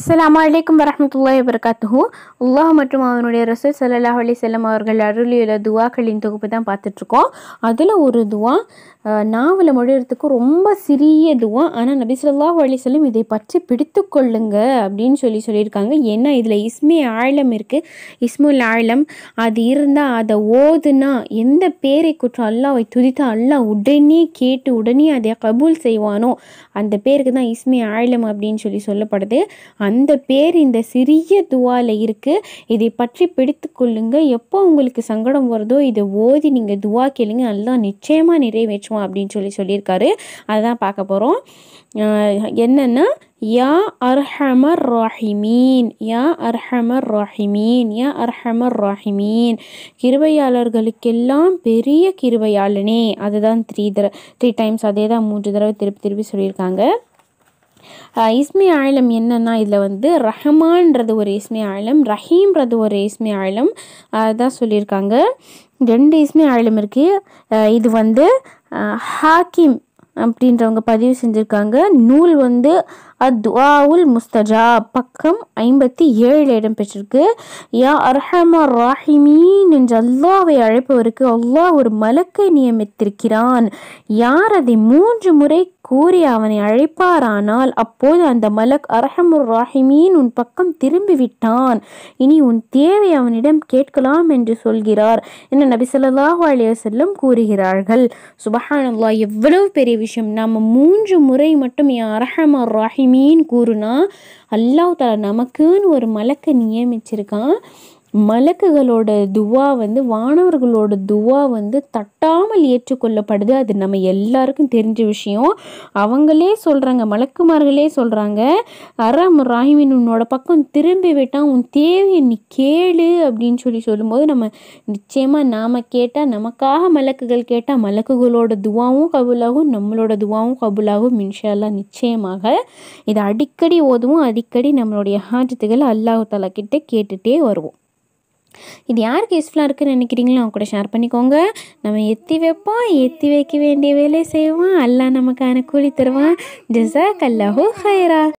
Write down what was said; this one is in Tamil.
அஸ்லாம் வலைக்கம் வரமத்துல்லாய் வரகாத்துஹூ அல்லாஹ் மற்றும் அவனுடைய ரசூல் சல்லாஹ் அலி செல்லம் அவர்கள் அருளியுள்ள துவாக்களின் தொகுப்பு தான் பார்த்துட்ருக்கோம் அதில் ஒரு துவா நாவலை மொழிகிறதுக்கு ரொம்ப சிறிய துவா ஆனால் நபி சொல்லாஹ் அலி செல்லம் இதை பற்றி பிடித்து கொள்ளுங்க அப்படின்னு சொல்லி சொல்லியிருக்காங்க ஏன்னா இதில் இஸ்மே ஆழம் இருக்குது இஸ்முல் ஆழம் அது இருந்தால் அதை ஓதுனா எந்த பேரை குற்றம் அல்லாவை துதித்தால் அல்லா உடனே கேட்டு உடனே அதை கபூல் செய்வானோ அந்த பேருக்கு தான் இஸ்மே ஆழம் அப்படின்னு சொல்லி சொல்லப்படுது அந்த பேர் இந்த சிறிய துவாவில் இருக்குது இதை பற்றி பிடித்து கொள்ளுங்க எப்போ உங்களுக்கு சங்கடம் வருதோ இதை ஓதி நீங்கள் துவா கேளுங்க நல்லா நிச்சயமாக நிறைவேற்றுவோம் அப்படின்னு சொல்லி சொல்லியிருக்காரு அதுதான் பார்க்க போகிறோம் என்னென்னா யா அர்ஹமர் ராஹிமீன் யா அர்ஹமர் ராஹிமீன் யா அர்ஹமர் ராஹிமீன் கிருவையாளர்களுக்கெல்லாம் பெரிய கிருவையாளனே அதுதான் த்ரீ தர த்ரீ டைம்ஸ் அதே தான் மூன்று தடவை திருப்பி திருப்பி சொல்லியிருக்காங்க இஸ்மி ஆழம் என்னென்னா இதில் வந்து ரஹமான்றது ஒரு இஸ்மி ஆழம் ரஹீம்ன்றது ஒரு இஸ்மி ஆழம் அதான் சொல்லியிருக்காங்க ரெண்டு இஸ்மி ஆழம் இருக்குது இது வந்து ஹாக்கிம் அப்படின்றவங்க பதிவு செஞ்சுருக்காங்க நூல் வந்து அத்வாவுல் முஸ்தஜா பக்கம் ஐம்பத்தி ஏழு இடம் பெற்றிருக்கு யா அர்ஹமா ராஹிமீன் என்று அல்லாவை அழைப்பவருக்கு அல்லாஹ் ஒரு மலக்கை நியமித்திருக்கிறான் யார் அதை மூன்று முறை கூறி அவனை அழைப்பாரானால் அப்போது அந்த மலக் அரஹமுர் ராஹிமீன் உன் பக்கம் திரும்பி விட்டான் இனி உன் தேவை அவனிடம் கேட்கலாம் என்று சொல்கிறார் என நபி சொல்லாஹு அலைய செல்லம் கூறுகிறார்கள் சுபஹானல்லா எவ்வளவு பெரிய விஷயம் நம்ம மூன்று முறை மட்டும் யா அரஹமர் ராஹிம் மீன் கூறுனா அல்லாஹ் நமக்குன்னு ஒரு மலக்கை நியமிச்சிருக்கான் மலக்குகளோட துவா வந்து வானவர்களோட துவா வந்து தட்டாமல் ஏற்றுக்கொள்ளப்படுது அது நம்ம எல்லாருக்கும் தெரிஞ்ச விஷயம் அவங்களே சொல்கிறாங்க மலக்குமார்களே சொல்கிறாங்க அறம் ராஹிமின் உன்னோட பக்கம் திரும்பி விட்டால் உன் தேவையை நீ கேளு அப்படின்னு சொல்லி சொல்லும்போது நம்ம நிச்சயமாக நாம் கேட்டால் நமக்காக மலக்குகள் கேட்டால் மலக்குகளோட துவாவும் கபுலாகும் நம்மளோட துவாவும் கபுலாகும் இன்ஷால்லா நிச்சயமாக இதை அடிக்கடி ஓதுவோம் அடிக்கடி நம்மளுடைய ஹாஜத்துகள் அல்லாஹு தலா கிட்டே கேட்டுகிட்டே வருவோம் இது யாருக்கு யூஸ்ஃபுல்லாக இருக்குன்னு நினைக்கிறீங்களோ அவங்க கூட ஷேர் பண்ணிக்கோங்க நம்ம எத்தி வைப்போம் எத்தி வைக்க வேண்டிய வேலையை செய்வோம் அல்லா நமக்கான கூலி தருவான் ஜசாக் ஹோ ஹைரா